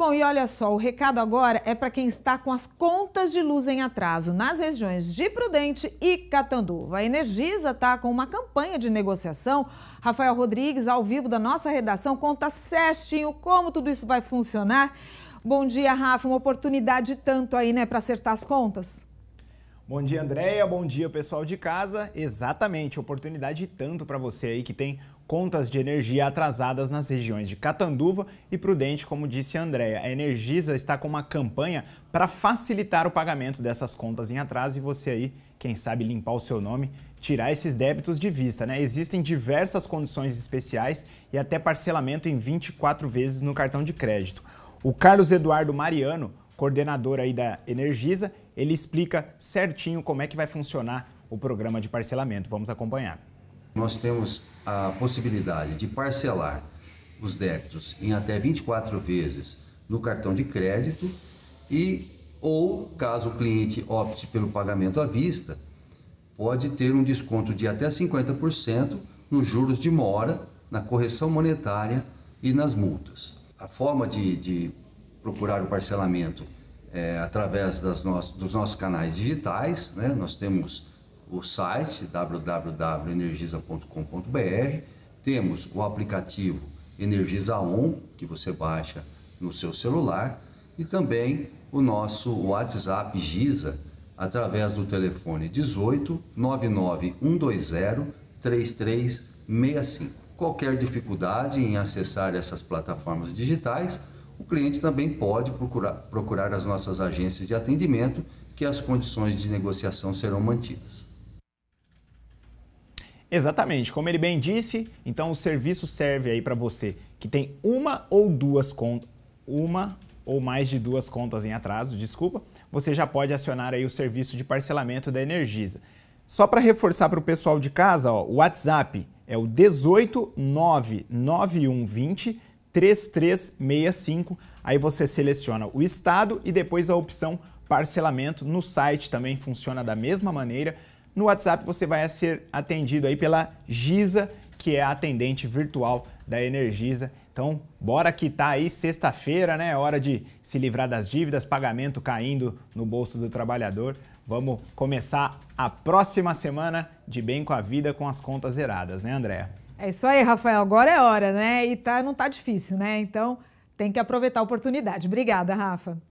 Bom, e olha só, o recado agora é para quem está com as contas de luz em atraso nas regiões de Prudente e Catanduva. A Energisa está com uma campanha de negociação. Rafael Rodrigues, ao vivo da nossa redação, conta certinho como tudo isso vai funcionar. Bom dia, Rafa. Uma oportunidade tanto aí, né, para acertar as contas. Bom dia, Andréia. Bom dia, pessoal de casa. Exatamente, oportunidade tanto para você aí que tem contas de energia atrasadas nas regiões de Catanduva e Prudente, como disse a Andréia. A Energisa está com uma campanha para facilitar o pagamento dessas contas em atraso e você aí, quem sabe, limpar o seu nome, tirar esses débitos de vista, né? Existem diversas condições especiais e até parcelamento em 24 vezes no cartão de crédito. O Carlos Eduardo Mariano coordenador aí da Energisa, ele explica certinho como é que vai funcionar o programa de parcelamento. Vamos acompanhar. Nós temos a possibilidade de parcelar os débitos em até 24 vezes no cartão de crédito e ou caso o cliente opte pelo pagamento à vista, pode ter um desconto de até 50% nos juros de mora, na correção monetária e nas multas. A forma de, de procurar o parcelamento é, através das nossas, dos nossos canais digitais. Né? Nós temos o site www.energisa.com.br, temos o aplicativo Energisa On, que você baixa no seu celular, e também o nosso WhatsApp Giza, através do telefone 18 99 120 3365. Qualquer dificuldade em acessar essas plataformas digitais, o cliente também pode procurar, procurar as nossas agências de atendimento, que as condições de negociação serão mantidas. Exatamente, como ele bem disse, então o serviço serve aí para você que tem uma ou duas contas, uma ou mais de duas contas em atraso, desculpa, você já pode acionar aí o serviço de parcelamento da Energisa. Só para reforçar para o pessoal de casa, ó, o WhatsApp é o 1899120 3365. Aí você seleciona o estado e depois a opção parcelamento. No site também funciona da mesma maneira. No WhatsApp você vai ser atendido aí pela Giza, que é a atendente virtual da Energisa. Então, bora quitar tá aí sexta-feira, né? Hora de se livrar das dívidas, pagamento caindo no bolso do trabalhador. Vamos começar a próxima semana de bem com a vida com as contas zeradas, né, Andréa? É isso aí, Rafael. Agora é hora, né? E tá, não tá difícil, né? Então tem que aproveitar a oportunidade. Obrigada, Rafa.